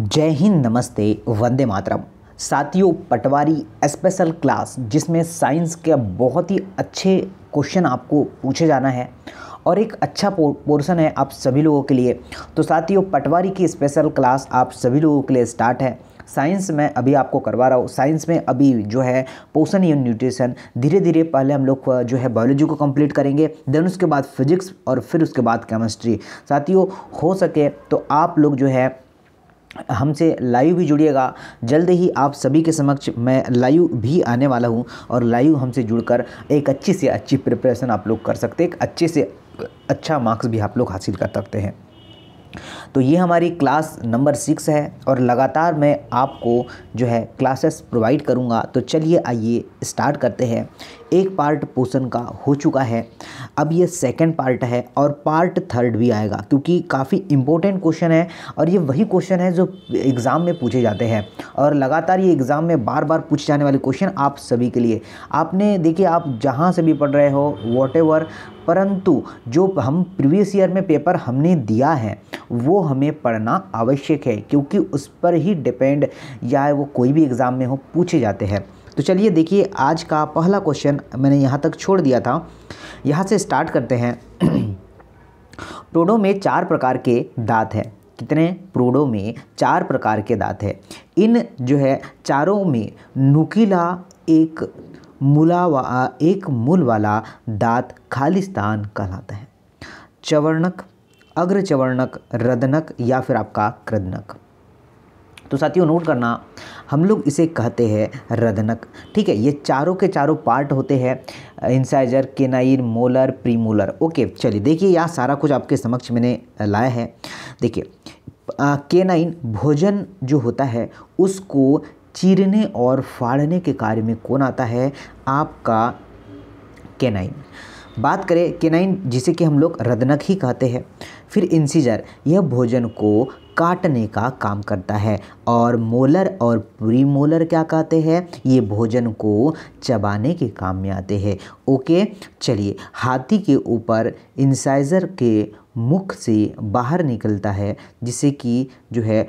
जय हिंद नमस्ते वंदे मातरम साथियों पटवारी स्पेशल क्लास जिसमें साइंस के बहुत ही अच्छे क्वेश्चन आपको पूछे जाना है और एक अच्छा पोर्शन है आप सभी लोगों के लिए तो साथियों पटवारी की स्पेशल क्लास आप सभी लोगों के लिए स्टार्ट है साइंस में अभी आपको करवा रहा हूँ साइंस में अभी जो है पोषण एवं न्यूट्रिशन धीरे धीरे पहले हम लोग जो है बायोलॉजी को कंप्लीट करेंगे देन उसके बाद फिजिक्स और फिर उसके बाद केमिस्ट्री साथियों हो सके तो आप लोग जो है हमसे लाइव भी जुड़िएगा जल्द ही आप सभी के समक्ष मैं लाइव भी आने वाला हूँ और लाइव हमसे जुड़कर एक अच्छी से अच्छी प्रिपरेशन आप लोग कर सकते हैं एक अच्छे से अच्छा मार्क्स भी आप लोग हासिल कर सकते हैं तो ये हमारी क्लास नंबर सिक्स है और लगातार मैं आपको जो है क्लासेस प्रोवाइड करूँगा तो चलिए आइए स्टार्ट करते हैं एक पार्ट पोषण का हो चुका है अब ये सेकंड पार्ट है और पार्ट थर्ड भी आएगा क्योंकि काफ़ी इम्पोर्टेंट क्वेश्चन है और ये वही क्वेश्चन है जो एग्ज़ाम में पूछे जाते हैं और लगातार ये एग्ज़ाम में बार बार पूछे जाने वाले क्वेश्चन आप सभी के लिए आपने देखिए आप जहाँ से भी पढ़ रहे हो वॉट परंतु जो हम प्रीवियस ईयर में पेपर हमने दिया है वो हमें पढ़ना आवश्यक है क्योंकि उस पर ही डिपेंड या वो कोई भी एग्ज़ाम में हो पूछे जाते हैं तो चलिए देखिए आज का पहला क्वेश्चन मैंने यहाँ तक छोड़ दिया था यहाँ से स्टार्ट करते हैं प्रोडो में चार प्रकार के दांत हैं कितने प्रोडो में चार प्रकार के दांत हैं इन जो है चारों में नुकीला एक मूला एक मूल वाला दांत खालिस्तान कहलाता है चवर्णक अग्रचवर्णक रदनक या फिर आपका क्रदनक तो साथियों नोट करना हम लोग इसे कहते हैं रदनक ठीक है ये चारों के चारों पार्ट होते हैं incisor canine molar premolar okay चलिए देखिए यह सारा कुछ आपके समक्ष मैंने लाया है देखिए केनाइन भोजन जो होता है उसको चीरने और फाड़ने के कार्य में कौन आता है आपका केनाइन बात करें केनाइन जिसे कि हम लोग रदनक ही कहते हैं फिर इंसीजर यह भोजन को काटने का काम करता है और मोलर और प्रीमोलर क्या कहते हैं ये भोजन को चबाने के काम में आते हैं ओके चलिए हाथी के ऊपर इंसाइजर के मुख से बाहर निकलता है जिसे कि जो है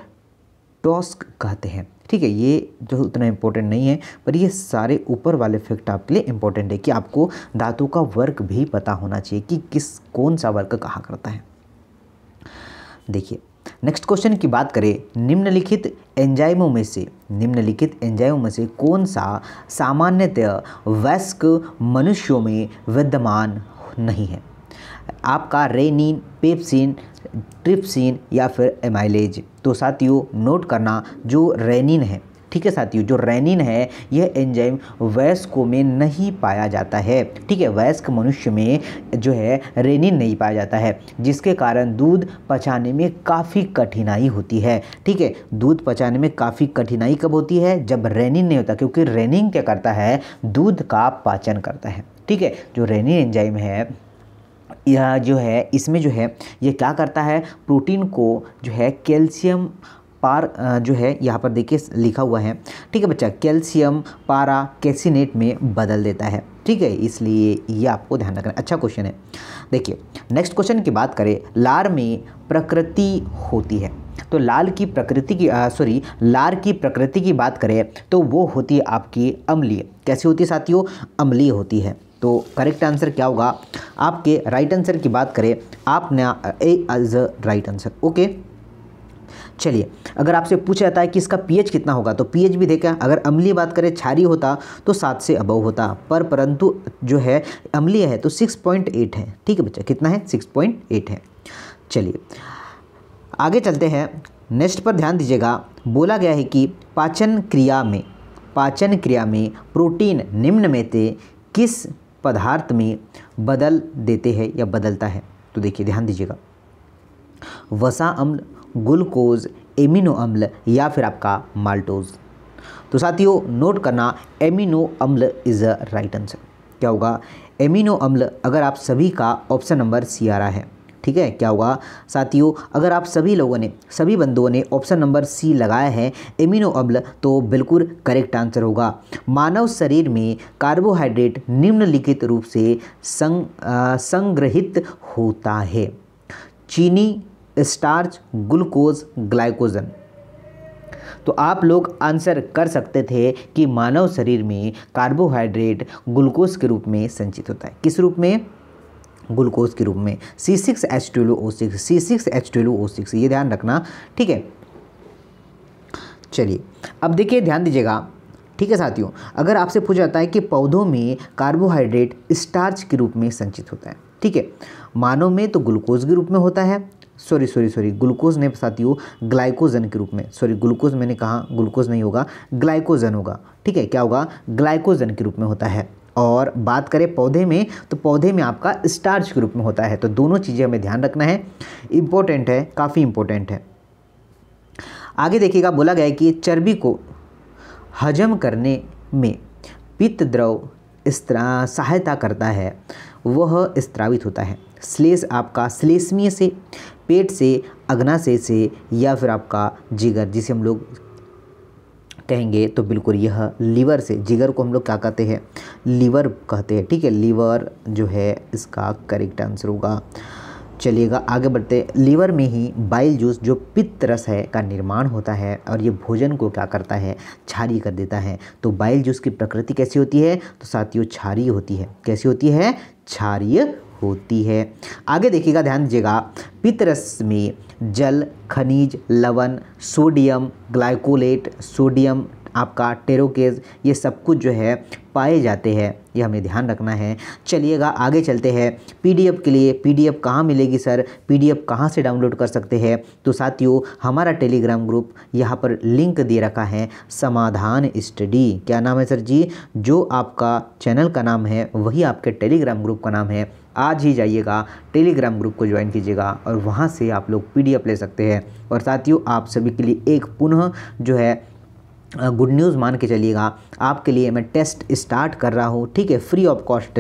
टॉस्क कहते हैं ठीक है ये जो उतना इम्पोर्टेंट नहीं है पर ये सारे ऊपर वाले फैक्ट आपके लिए इम्पोर्टेंट है कि आपको धातु का वर्क भी पता होना चाहिए कि किस कौन सा वर्क कहा करता है देखिए नेक्स्ट क्वेश्चन की बात करें निम्नलिखित एंजाइमों में से निम्नलिखित एंजाइमों में से कौन सा सामान्यतः वयस्क मनुष्यों में विद्यमान नहीं है आपका रेनिन पेप्सिन ट्रिप्सिन या फिर एमाइलेज तो साथियों नोट करना जो रेनिन है ठीक है साथियों जो रेनिन है यह एंजाइम वयस्कों में नहीं पाया जाता है ठीक है वयस्क मनुष्य में जो है रेनिन नहीं पाया जाता है जिसके कारण दूध पचाने में काफ़ी कठिनाई होती है ठीक है दूध पचाने में काफ़ी कठिनाई कब होती है जब रेनिन नहीं होता क्योंकि रेनिन क्या करता है दूध का पाचन करता है ठीक है जो रेनिन एंजाइम है यह जो है इसमें जो है ये क्या करता है प्रोटीन को जो है कैल्शियम पार जो है यहाँ पर देखिए लिखा हुआ है ठीक है बच्चा कैल्शियम पारा कैसिनेट में बदल देता है ठीक है इसलिए ये आपको ध्यान रखना अच्छा क्वेश्चन है देखिए नेक्स्ट क्वेश्चन की बात करें लार में प्रकृति होती है तो लाल की प्रकृति की सॉरी लार की प्रकृति की बात करें तो वो होती है आपकी अम्लीय कैसी होती है साथियों अम्लीय होती है तो करेक्ट आंसर क्या होगा आपके राइट आंसर की बात करें आप ना A is right answer okay चलिए अगर आपसे पूछा जाता है कि इसका पीएच कितना होगा तो पीएच भी देखें अगर अम्लीय बात करें छारी होता तो सात से अबव होता पर परंतु जो है अम्लीय है तो सिक्स पॉइंट एट है ठीक है बच्चा कितना है सिक्स पॉइंट एट है चलिए आगे चलते हैं नेक्स्ट पर ध्यान दीजिएगा बोला गया है कि पाचन क्रिया में पाचन क्रिया में प्रोटीन निम्न में से किस पदार्थ में बदल देते हैं या बदलता है तो देखिए ध्यान दीजिएगा वसा अम्ल ग्लूकोज एमिनो अम्ल या फिर आपका माल्टोज तो साथियों नोट करना एमिनो अम्ल इज़ अ राइट आंसर क्या होगा एमिनो अम्ल अगर आप सभी का ऑप्शन नंबर सी आ रहा है ठीक है क्या होगा साथियों अगर आप सभी लोगों ने सभी बंधुओं ने ऑप्शन नंबर सी लगाया है एमिनो अम्ल तो बिल्कुल करेक्ट आंसर होगा मानव शरीर में कार्बोहाइड्रेट निम्नलिखित रूप से संग, आ, संग्रहित होता है चीनी स्टार्च ग्लूकोज ग्लाइकोजन तो आप लोग आंसर कर सकते थे कि मानव शरीर में कार्बोहाइड्रेट ग्लूकोज के रूप में संचित होता है किस रूप में ग्लूकोज के रूप में C six H twelve O six C six H twelve O six ये ध्यान रखना ठीक है चलिए अब देखिए ध्यान दीजिएगा ठीक है साथियों अगर आपसे पूछा जाता है कि पौधों में कार्बोहाइड्रेट स्टार्च के रूप में संचित होता है ठीक है मानव में तो ग्लूकोज के रूप में होता है सॉरी सॉरी सॉरी ग्लूकोज नहीं साथियों ग्लाइकोजन के रूप में सॉरी ग्लूकोज मैंने कहा ग्लूकोज नहीं होगा ग्लाइकोजन होगा ठीक है क्या होगा ग्लाइकोजन के रूप में होता है और बात करें पौधे में तो पौधे में आपका स्टार्च के रूप में होता है तो दोनों चीज़ें हमें ध्यान रखना है इम्पोर्टेंट है काफ़ी इम्पोर्टेंट है आगे देखिएगा बोला गया है कि चर्बी को हजम करने में पित्त द्रव सहायता करता है वह स्त्रावित होता है स्लेस आपका स्लेसमीय से पेट से अग्नाशय से या फिर आपका जिगर जिसे हम लोग कहेंगे तो बिल्कुल यह लीवर से जिगर को हम लोग क्या कहते हैं लीवर कहते हैं ठीक है लीवर जो है इसका करेक्ट आंसर होगा चलिएगा आगे बढ़ते लीवर में ही बाइल जूस जो पित्त रस है का निर्माण होता है और ये भोजन को क्या करता है छारी कर देता है तो बाइल जूस की प्रकृति कैसी होती है तो साथियों क्षारीय होती है कैसी होती है क्षारीय होती है आगे देखिएगा ध्यान दीजिएगा पितरस में जल खनिज लवण सोडियम ग्लाइकोलेट सोडियम आपका टेरोकेज ये सब कुछ जो है पाए जाते हैं ये हमें ध्यान रखना है चलिएगा आगे चलते हैं पीडीएफ के लिए पीडीएफ कहाँ मिलेगी सर पीडीएफ कहाँ से डाउनलोड कर सकते हैं तो साथियों हमारा टेलीग्राम ग्रुप यहाँ पर लिंक दे रखा है समाधान स्टडी क्या नाम है सर जी जो आपका चैनल का नाम है वही आपके टेलीग्राम ग्रुप का नाम है आज ही जाइएगा टेलीग्राम ग्रुप को ज्वाइन कीजिएगा और वहाँ से आप लोग पीडीएफ ले सकते हैं और साथियों आप सभी के लिए एक पुनः जो है गुड न्यूज़ मान के चलिएगा आपके लिए मैं टेस्ट स्टार्ट कर रहा हूँ ठीक है फ्री ऑफ कॉस्ट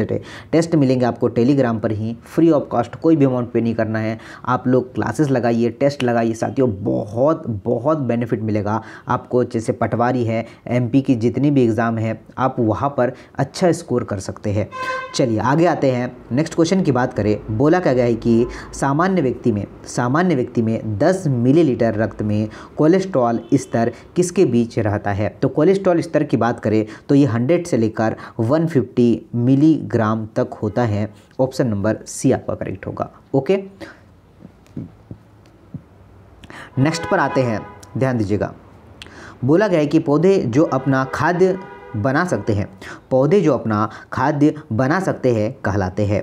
टेस्ट मिलेंगे आपको टेलीग्राम पर ही फ्री ऑफ कॉस्ट कोई भी अमाउंट पे नहीं करना है आप लोग क्लासेस लगाइए टेस्ट लगाइए साथियों बहुत बहुत बेनिफिट मिलेगा आपको जैसे पटवारी है एम की जितनी भी एग्ज़ाम है आप वहाँ पर अच्छा स्कोर कर सकते हैं चलिए आगे आते हैं नेक्स्ट क्वेश्चन की बात करें बोला क्या गया है कि सामान्य व्यक्ति में सामान्य व्यक्ति में दस मिली रक्त में कोलेस्ट्रॉल स्तर किसके बीच रहता जाता है तो कोलेस्ट्रॉल स्तर की बात करें तो ये हंड्रेड से लेकर वन मिलीग्राम तक होता है ऑप्शन नंबर सी आपका करेक्ट होगा ओके नेक्स्ट पर आते हैं ध्यान दीजिएगा बोला गया है कि पौधे जो अपना खाद्य बना सकते हैं पौधे जो अपना खाद्य बना सकते हैं कहलाते हैं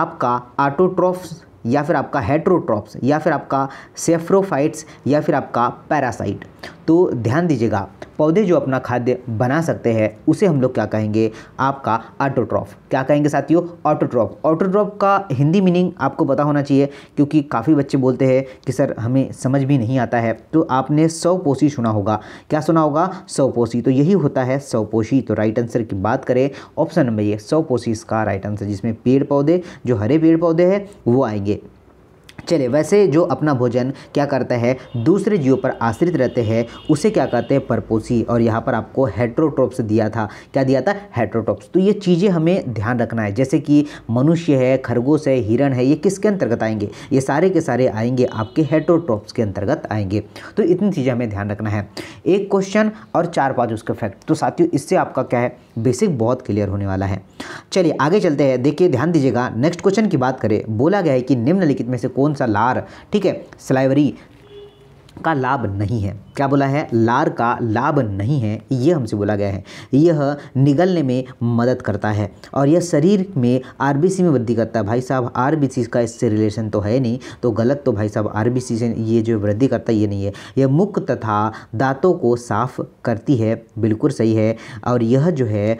आपका आटोट्रॉफ्स या फिर आपका हेट्रोट्रॉप्स या फिर आपका सेफ्रोफाइट्स या फिर आपका पैरासाइट तो ध्यान दीजिएगा पौधे जो अपना खाद्य बना सकते हैं उसे हम लोग क्या कहेंगे आपका ऑटोट्रॉफ क्या कहेंगे साथियों ऑटोट्रॉफ ऑटोट्रॉफ का हिंदी मीनिंग आपको पता होना चाहिए क्योंकि काफ़ी बच्चे बोलते हैं कि सर हमें समझ भी नहीं आता है तो आपने सौपोशी सुना होगा क्या सुना होगा सौपोशी तो यही होता है सौपोशी तो राइट आंसर की बात करें ऑप्शन नंबर ये सौपोशी इसका राइट आंसर जिसमें पेड़ पौधे जो हरे पेड़ पौधे हैं वो आएंगे चले वैसे जो अपना भोजन क्या करता है दूसरे जीवों पर आश्रित रहते हैं उसे क्या कहते हैं परपोसी और यहाँ पर आपको हेट्रोट्रोप्स दिया था क्या दिया था हेट्रोट्रोप्स तो ये चीज़ें हमें ध्यान रखना है जैसे कि मनुष्य है खरगोश है हिरण है ये किसके अंतर्गत आएंगे ये सारे के सारे आएंगे आपके हेट्रोट्रोप्स के अंतर्गत आएंगे तो इतनी चीज़ें हमें ध्यान रखना है एक क्वेश्चन और चार पाँच उसके फैक्ट तो साथियों इससे आपका क्या है बेसिक बहुत क्लियर होने वाला है चलिए आगे चलते हैं देखिए ध्यान दीजिएगा नेक्स्ट क्वेश्चन की बात करें बोला गया है कि निम्नलिखित में से कौन सा लार ठीक है स्लाइवरी का लाभ नहीं है क्या बोला है लार का लाभ नहीं है यह हमसे बोला गया है यह निगलने में मदद करता है और यह शरीर में आरबीसी में वृद्धि करता है भाई साहब आरबीसी का इससे रिलेशन तो है नहीं तो गलत तो भाई साहब आरबीसी से ये जो वृद्धि करता है ये नहीं है यह मुख तथा दांतों को साफ करती है बिल्कुल सही है और यह जो है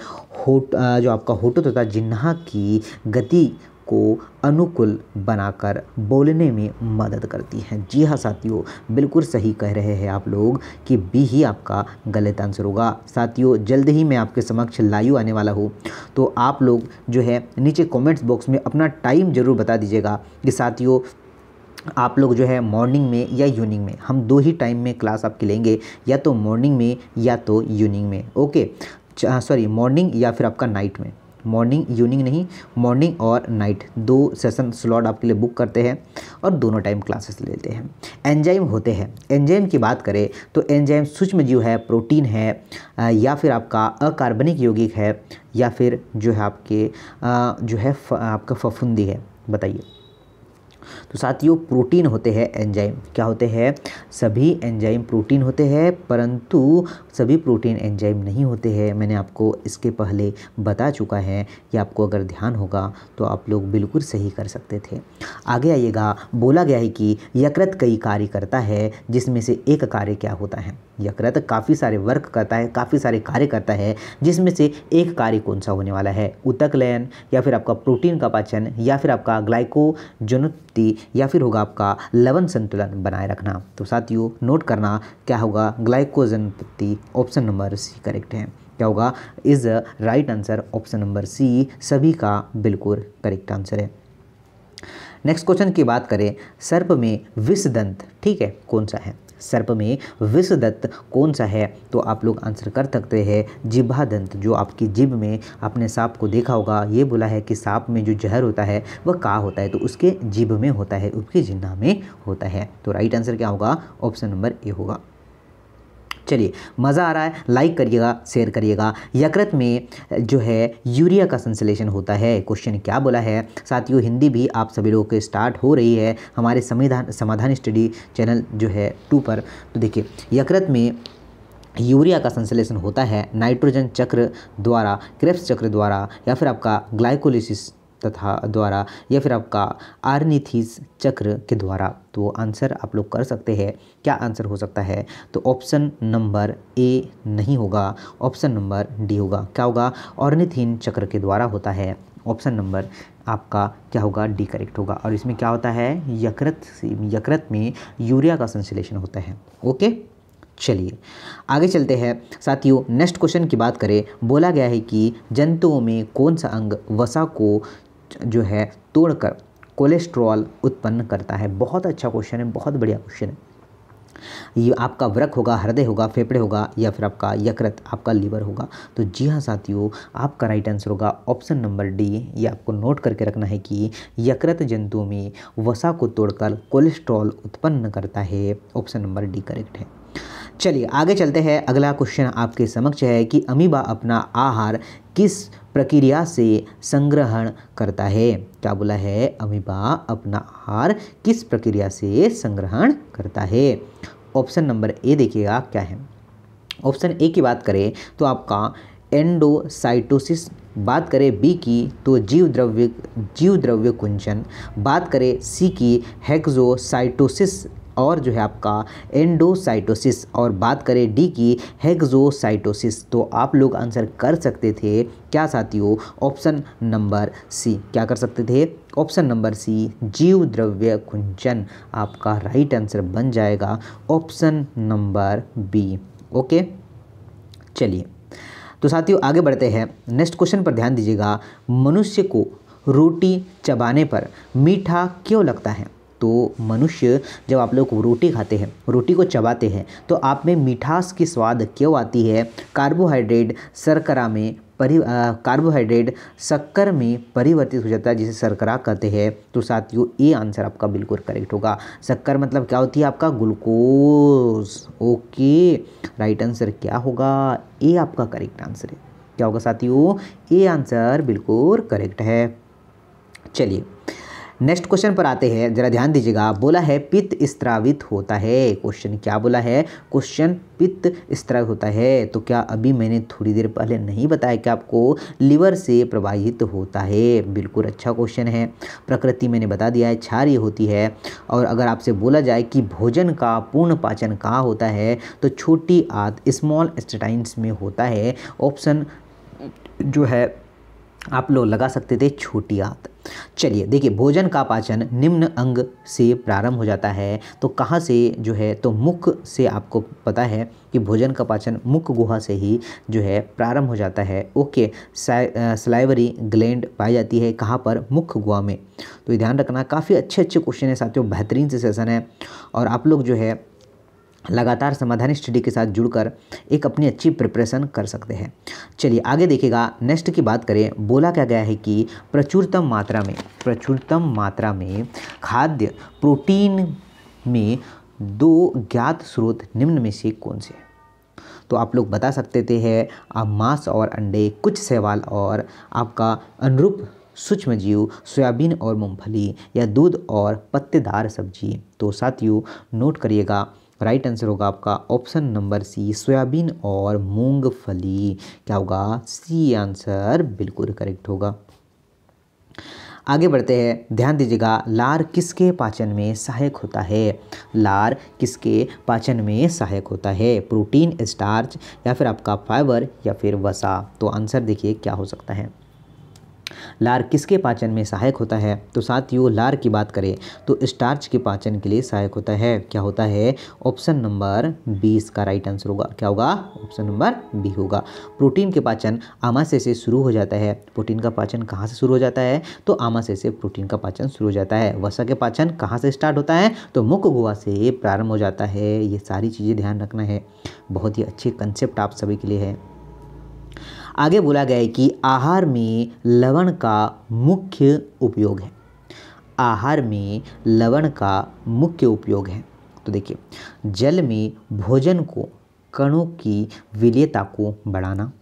होट जो आपका होटो तथा जिन्हा की गति को अनुकूल बनाकर बोलने में मदद करती है जी हाँ साथियों बिल्कुल सही कह रहे हैं आप लोग कि बी ही आपका गलत आंसर होगा साथियों जल्द ही मैं आपके समक्ष लाइव आने वाला हूँ तो आप लोग जो है नीचे कमेंट्स बॉक्स में अपना टाइम ज़रूर बता दीजिएगा कि साथियों आप लोग जो है मॉर्निंग में या इवनिंग में हम दो ही टाइम में क्लास आपके लेंगे या तो मॉर्निंग में या तो इवनिंग में ओके सॉरी मॉर्निंग या फिर आपका नाइट में मॉर्निंग इवनिंग नहीं मॉर्निंग और नाइट दो सेशन स्लॉट आपके लिए बुक करते हैं और दोनों टाइम क्लासेस लेते हैं एंजाइम होते हैं एंजाइम की बात करें तो एंजाइम सूक्ष्म जीव है प्रोटीन है या फिर आपका अकार्बनिक यौगिक है या फिर जो है आपके जो है आपका फफुंदी है बताइए तो साथियों प्रोटीन होते हैं एंजाइम क्या होते हैं सभी एंजाइम प्रोटीन होते हैं परंतु सभी प्रोटीन एंजाइम नहीं होते हैं मैंने आपको इसके पहले बता चुका है कि आपको अगर ध्यान होगा तो आप लोग बिल्कुल सही कर सकते थे आगे आइएगा बोला गया है कि यकृत कई कार्य करता है जिसमें से एक कार्य क्या होता है यकृत काफ़ी सारे वर्क करता है काफ़ी सारे कार्य करता है जिसमें से एक कार्य कौन सा होने वाला है उतक लयन या फिर आपका प्रोटीन का पाचन या फिर आपका ग्लाइकोजन शक्ति या फिर होगा आपका लवन संतुलन बनाए रखना तो साथियों नोट करना क्या होगा ग्लाइकोजन पत्ती ऑप्शन नंबर सी करेक्ट है क्या होगा is right answer option number C सभी का बिल्कुल करेक्ट आंसर है नेक्स्ट क्वेश्चन की बात करें सर्प में विषदंत ठीक है कौन सा है सर्प में विषदत्त कौन सा है तो आप लोग आंसर कर सकते हैं दंत जो आपकी जिब में आपने सांप को देखा होगा ये बोला है कि सांप में जो जहर होता है वह का होता है तो उसके जिब में होता है उसके जिन्ना में होता है तो राइट आंसर क्या होगा ऑप्शन नंबर ए होगा चलिए मज़ा आ रहा है लाइक करिएगा शेयर करिएगा यकृत में जो है यूरिया का संश्लेषण होता है क्वेश्चन क्या बोला है साथियों हिंदी भी आप सभी लोगों के स्टार्ट हो रही है हमारे संविधान समाधान स्टडी चैनल जो है टू पर तो देखिए यकृत में यूरिया का संश्लेषण होता है नाइट्रोजन चक्र द्वारा क्रेप्स चक्र द्वारा या फिर आपका ग्लाइकोलिसिस तथा द्वारा या फिर आपका आर्निथीज चक्र के द्वारा तो आंसर आप लोग कर सकते हैं क्या आंसर हो सकता है तो ऑप्शन नंबर ए नहीं होगा ऑप्शन नंबर डी होगा क्या होगा ऑर्निथीन चक्र के द्वारा होता है ऑप्शन नंबर आपका क्या होगा डी करेक्ट होगा और इसमें क्या होता है यकृत यकृत में यूरिया का संश्लेषण होता है ओके चलिए आगे चलते हैं साथियों नेक्स्ट क्वेश्चन की बात करें बोला गया है कि जंतुओं में कौन सा अंग वसा को जो है तोड़कर कोलेस्ट्रॉल उत्पन्न करता है बहुत अच्छा क्वेश्चन है बहुत बढ़िया क्वेश्चन है ये आपका व्रक होगा हृदय होगा फेफड़े होगा या फिर आपका यकृत आपका लीवर होगा तो जी हाँ साथियों आपका राइट आंसर होगा ऑप्शन नंबर डी ये आपको नोट करके रखना है कि यकृत जंतुओं में वसा को तोड़कर कोलेस्ट्रॉल उत्पन्न करता है ऑप्शन नंबर डी करेक्ट है चलिए आगे चलते हैं अगला क्वेश्चन आपके समक्ष है कि अमीबा अपना आहार किस प्रक्रिया से संग्रहण करता है क्या बोला है अमीबा अपना आहार किस प्रक्रिया से संग्रहण करता है ऑप्शन नंबर ए देखिएगा क्या है ऑप्शन ए की बात करें तो आपका एंडोसाइटोसिस बात करें बी की तो जीव द्रव्य जीव द्रव्य कुंचन बात करें सी की हेक्जोसाइटोसिस और जो है आपका एंडोसाइटोसिस और बात करें डी की हेग्जोसाइटोसिस तो आप लोग आंसर कर सकते थे क्या साथियों ऑप्शन नंबर सी क्या कर सकते थे ऑप्शन नंबर सी जीव द्रव्य कुंचन आपका राइट आंसर बन जाएगा ऑप्शन नंबर बी ओके चलिए तो साथियों आगे बढ़ते हैं नेक्स्ट क्वेश्चन पर ध्यान दीजिएगा मनुष्य को रोटी चबाने पर मीठा क्यों लगता है तो मनुष्य जब आप लोग रोटी खाते हैं रोटी को चबाते हैं तो आप में मिठास की स्वाद क्यों आती है कार्बोहाइड्रेट सरकरा में परि कार्बोहाइड्रेट शक्कर में परिवर्तित हो जाता है जिसे शर्करा कहते हैं तो साथियों ये आंसर आपका बिल्कुल करेक्ट होगा शक्कर मतलब क्या होती है आपका ग्लूकोज ओके राइट आंसर क्या होगा ये आपका करेक्ट आंसर है क्या होगा साथियों ये आंसर बिल्कुल करेक्ट है चलिए नेक्स्ट क्वेश्चन पर आते हैं जरा ध्यान दीजिएगा बोला है पित्त स्त्रावित होता है क्वेश्चन क्या बोला है क्वेश्चन पित्त स्त्रावित होता है तो क्या अभी मैंने थोड़ी देर पहले नहीं बताया कि आपको लिवर से प्रवाहित होता है बिल्कुल अच्छा क्वेश्चन है प्रकृति मैंने बता दिया है क्षारी होती है और अगर आपसे बोला जाए कि भोजन का पूर्ण पाचन कहाँ होता है तो छोटी आत स्मॉल स्टेटाइन्स में होता है ऑप्शन जो है आप लोग लगा सकते थे छोटी आंत चलिए देखिए भोजन का पाचन निम्न अंग से प्रारंभ हो जाता है तो कहाँ से जो है तो मुख से आपको पता है कि भोजन का पाचन मुख गुहा से ही जो है प्रारंभ हो जाता है ओके सलाइवरी ग्लैंड पाई जाती है कहाँ पर मुख गुहा में तो ध्यान रखना काफ़ी अच्छे अच्छे क्वेश्चन है साथियों बेहतरीन से सेशन है और आप लोग जो है लगातार समाधान स्टडी के साथ जुड़कर एक अपनी अच्छी प्रिपरेशन कर सकते हैं चलिए आगे देखिएगा नेक्स्ट की बात करें बोला क्या गया है कि प्रचुरतम मात्रा में प्रचुरतम मात्रा में खाद्य प्रोटीन में दो ज्ञात स्रोत निम्न में से कौन से तो आप लोग बता सकते थे है आप मांस और अंडे कुछ सेवाल और आपका अनुरूप सूक्ष्म जीव सोयाबीन और मूंगफली या दूध और पत्तेदार सब्जी तो साथियों नोट करिएगा राइट आंसर होगा आपका ऑप्शन नंबर सी सोयाबीन और मूंगफली क्या होगा सी आंसर बिल्कुल करेक्ट होगा आगे बढ़ते हैं ध्यान दीजिएगा लार किसके पाचन में सहायक होता है लार किसके पाचन में सहायक होता है प्रोटीन स्टार्च या फिर आपका फाइबर या फिर वसा तो आंसर देखिए क्या हो सकता है लार किसके पाचन में सहायक होता है तो साथियों लार की बात करें तो स्टार्च के पाचन के लिए सहायक होता है क्या होता है ऑप्शन नंबर बी इसका राइट आंसर होगा क्या होगा ऑप्शन नंबर बी होगा प्रोटीन के पाचन आमाशय से शुरू हो जाता है प्रोटीन का पाचन कहाँ से शुरू हो जाता है तो आमाशय से प्रोटीन का पाचन शुरू हो जाता है वसा के पाचन कहाँ से स्टार्ट होता है तो मुख्य गुआ से प्रारंभ हो जाता है ये सारी चीज़ें ध्यान रखना है बहुत ही अच्छे कंसेप्ट आप सभी के लिए है आगे बोला गया है कि आहार में लवण का मुख्य उपयोग है आहार में लवण का मुख्य उपयोग है तो देखिए जल में भोजन को कणों की विलयता को बढ़ाना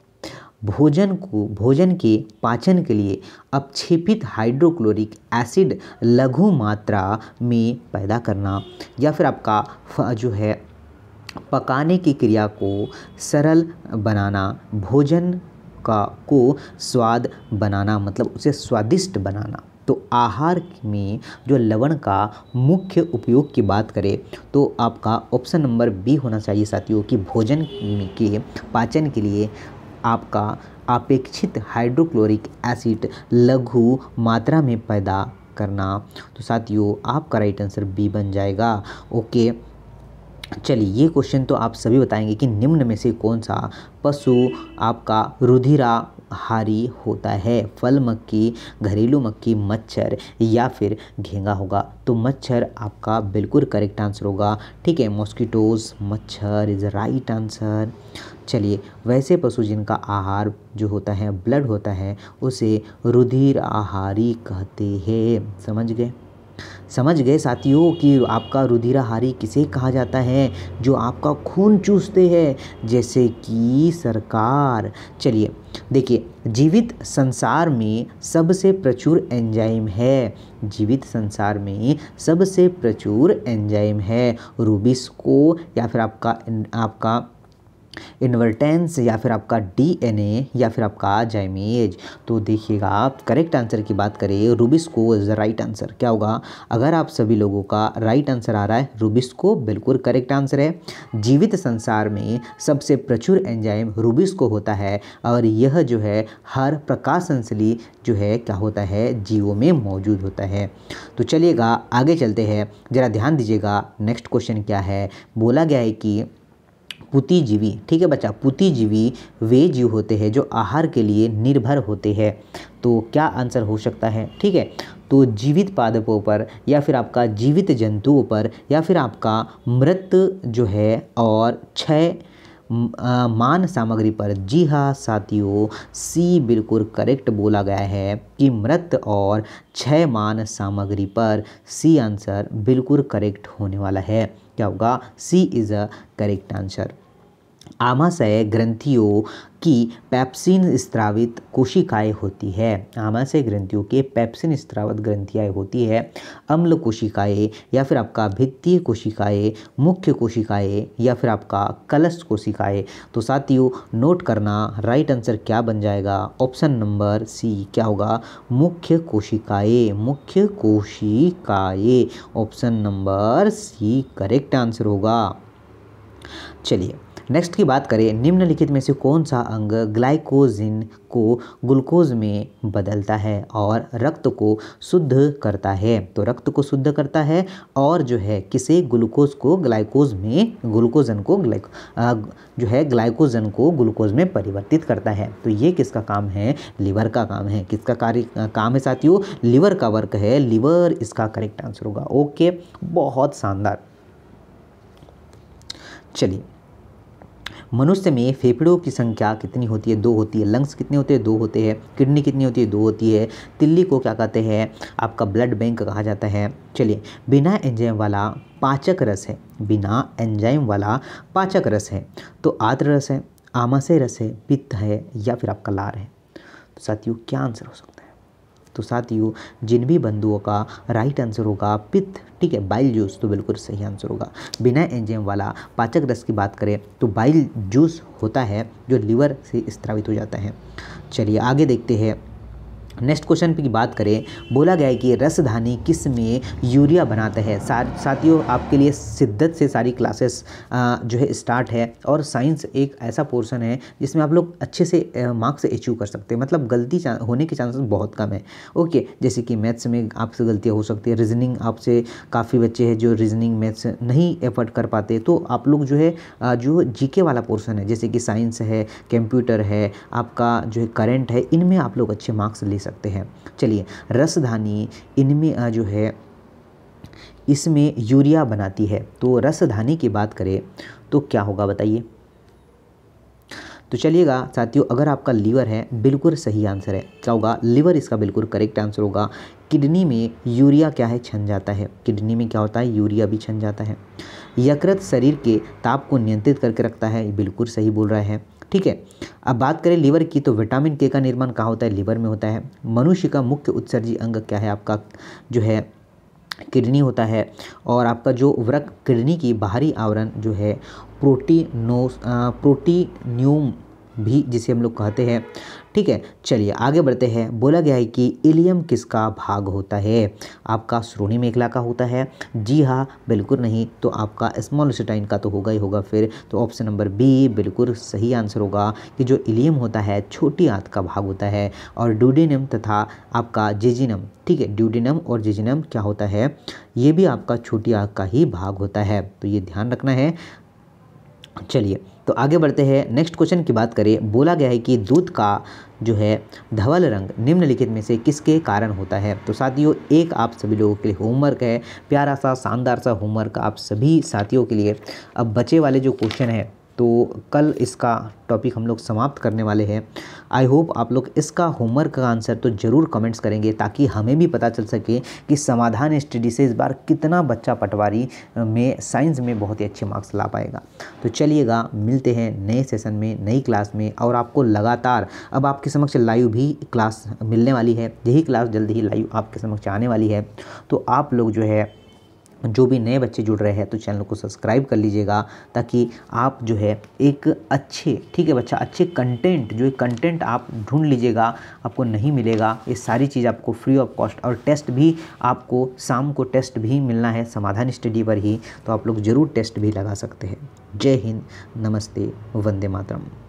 भोजन को भोजन के पाचन के लिए अपक्षेपित हाइड्रोक्लोरिक एसिड लघु मात्रा में पैदा करना या फिर आपका जो है पकाने की क्रिया को सरल बनाना भोजन का को स्वाद बनाना मतलब उसे स्वादिष्ट बनाना तो आहार में जो लवण का मुख्य उपयोग की बात करें तो आपका ऑप्शन नंबर बी होना चाहिए साथियों कि भोजन के पाचन के लिए आपका अपेक्षित हाइड्रोक्लोरिक एसिड लघु मात्रा में पैदा करना तो साथियों आपका राइट आंसर बी बन जाएगा ओके चलिए ये क्वेश्चन तो आप सभी बताएंगे कि निम्न में से कौन सा पशु आपका हारी होता है फल मक्की घरेलू मक्की मच्छर या फिर घेंगा होगा तो मच्छर आपका बिल्कुल करेक्ट आंसर होगा ठीक है मॉस्किटोज मच्छर इज राइट आंसर चलिए वैसे पशु जिनका आहार जो होता है ब्लड होता है उसे रुधिर आहारी कहते हैं समझ गए समझ गए साथियों कि आपका रुधिराहारी किसे कहा जाता है जो आपका खून चूसते हैं जैसे कि सरकार चलिए देखिए जीवित संसार में सबसे प्रचुर एंजाइम है जीवित संसार में सबसे प्रचुर एंजाइम है रूबिस को या फिर आपका आपका इन्वर्टेंस या फिर आपका डीएनए या फिर आपका जाइमीज तो देखिएगा आप करेक्ट आंसर की बात करें rubisco is the right answer क्या होगा अगर आप सभी लोगों का राइट आंसर आ रहा है रूबिस्को बिल्कुल करेक्ट आंसर है जीवित संसार में सबसे प्रचुर एंजाइम रूबिस्को होता है और यह जो है हर प्रकाश संसली जो है क्या होता है जीवों में मौजूद होता है तो चलिएगा आगे चलते हैं ज़रा ध्यान दीजिएगा नेक्स्ट क्वेश्चन क्या है बोला गया है कि पुतिजीवी ठीक है बच्चा पुतिजीवी वे जीव होते हैं जो आहार के लिए निर्भर होते हैं तो क्या आंसर हो सकता है ठीक है तो जीवित पादपों पर या फिर आपका जीवित जंतुओं पर या फिर आपका मृत जो है और क्षय मान सामग्री पर जी हाँ साथियों सी बिल्कुल करेक्ट बोला गया है कि मृत और क्षय मान सामग्री पर सी आंसर बिल्कुल करेक्ट होने वाला है क्या होगा C is a correct answer आमाशय ग्रंथियों की पैप्सिन स्त्रावित कोशिकाएं होती है आमाशय ग्रंथियों के पैप्सिन स्त्रावित ग्रंथियाएं होती है अम्ल कोशिकाएं या फिर आपका भित्तीय कोशिकाएं मुख्य कोशिकाएं या फिर आपका कलश कोशिकाएं तो साथियों नोट करना राइट आंसर क्या बन जाएगा ऑप्शन नंबर सी क्या होगा मुख्य कोशिकाएं मुख्य कोशिकाए option number C correct answer होगा चलिए नेक्स्ट की बात करें निम्नलिखित में से कौन सा अंग ग्लाइकोजिन को ग्लूकोज में बदलता है और रक्त को शुद्ध करता है तो रक्त को शुद्ध करता है और जो है किसे ग्लूकोज को ग्लाइकोज में ग्लूकोजन को ग्लाइको जो है ग्लाइकोजन को ग्लूकोज में परिवर्तित करता है तो ये किसका काम है लीवर का काम है किसका कार्य काम है साथियों लीवर का वर्क है लीवर इसका करेक्ट आंसर होगा ओके बहुत शानदार चलिए मनुष्य में फेफड़ों की संख्या कितनी होती है दो होती है लंग्स कितने होते हैं दो होते हैं किडनी कितनी होती है दो होती है तिल्ली को क्या कहते हैं आपका ब्लड बैंक कहा जाता है चलिए बिना एंजाइम वाला पाचक रस है बिना एंजाइम वाला पाचक रस है तो आत्र रस है आमाशय रस है पित्त है या फिर आपका लार है तो साथियों क्या आंसर हो सकता है तो साथियों जिन भी बंधुओं का राइट आंसर होगा पित्त ठीक है बाइल जूस तो बिल्कुल सही आंसर होगा बिना एंजेम वाला पाचक रस की बात करें तो बाइल जूस होता है जो लीवर से स्त्रावित हो जाता है चलिए आगे देखते हैं नेक्स्ट क्वेश्चन की बात करें बोला गया है कि रसधानी किस में यूरिया बनाता है साथियों आपके लिए शिद्दत से सारी क्लासेस जो है स्टार्ट है और साइंस एक ऐसा पोर्शन है जिसमें आप लोग अच्छे से मार्क्स अचीव कर सकते हैं मतलब गलती होने के चांसेस बहुत कम है ओके जैसे कि मैथ्स में आपसे गलतियाँ हो सकती है रीजनिंग आपसे काफ़ी बच्चे हैं जो रीजनिंग मैथ्स नहीं एफर्ट कर पाते तो आप लोग जो है जो जी वाला पोर्सन है जैसे कि साइंस है कंप्यूटर है आपका जो है करेंट है इनमें आप लोग अच्छे मार्क्स ले सकते हैं चलिए रसधानी इनमें जो है इसमें यूरिया बनाती है तो रसधानी की बात करें तो क्या होगा बताइए तो चलिएगा साथियों अगर आपका लीवर है बिल्कुल सही आंसर है क्या होगा लीवर इसका बिल्कुल करेक्ट आंसर होगा किडनी में यूरिया क्या है छन जाता है किडनी में क्या होता है यूरिया भी छन जाता है यकृत शरीर के ताप को नियंत्रित करके रखता है बिल्कुल सही बोल रहा है ठीक है अब बात करें लीवर की तो विटामिन के का निर्माण कहाँ होता है लीवर में होता है मनुष्य का मुख्य उत्सर्जी अंग क्या है आपका जो है किडनी होता है और आपका जो व्रक किडनी की बाहरी आवरण जो है प्रोटीनोस प्रोटीन्यूम भी जिसे हम लोग कहते हैं ठीक है चलिए आगे बढ़ते हैं बोला गया है कि इलियम किसका भाग होता है आपका श्रोणी मेखला का होता है जी हाँ बिल्कुल नहीं तो आपका स्मॉल स्टाइन का तो होगा ही होगा फिर तो ऑप्शन नंबर बी बिल्कुल सही आंसर होगा कि जो इलियम होता है छोटी आंत का भाग होता है और ड्यूडेनम तथा आपका जेजिनम ठीक है ड्यूडिनम और जेजिनम क्या होता है ये भी आपका छोटी आँख का ही भाग होता है तो ये ध्यान रखना है चलिए तो आगे बढ़ते हैं नेक्स्ट क्वेश्चन की बात करें बोला गया है कि दूध का जो है धवल रंग निम्नलिखित में से किसके कारण होता है तो साथियों एक आप सभी लोगों के लिए होमवर्क है प्यारा सा शानदार सा होमवर्क आप सभी साथियों के लिए अब बचे वाले जो क्वेश्चन है तो कल इसका टॉपिक हम लोग समाप्त करने वाले हैं आई होप आप लोग इसका होमवर्क का आंसर तो ज़रूर कमेंट्स करेंगे ताकि हमें भी पता चल सके कि समाधान स्टडी से इस बार कितना बच्चा पटवारी में साइंस में बहुत ही अच्छे मार्क्स ला पाएगा तो चलिएगा मिलते हैं नए सेशन में नई क्लास में और आपको लगातार अब आपके समक्ष लाइव भी क्लास मिलने वाली है यही क्लास जल्द ही लाइव आपके समक्ष आने वाली है तो आप लोग जो है जो भी नए बच्चे जुड़ रहे हैं तो चैनल को सब्सक्राइब कर लीजिएगा ताकि आप जो है एक अच्छे ठीक है बच्चा अच्छे कंटेंट जो एक कंटेंट आप ढूंढ लीजिएगा आपको नहीं मिलेगा ये सारी चीज़ आपको फ्री ऑफ कॉस्ट और टेस्ट भी आपको शाम को टेस्ट भी मिलना है समाधान स्टडी पर ही तो आप लोग ज़रूर टेस्ट भी लगा सकते हैं जय हिंद नमस्ते वंदे मातरम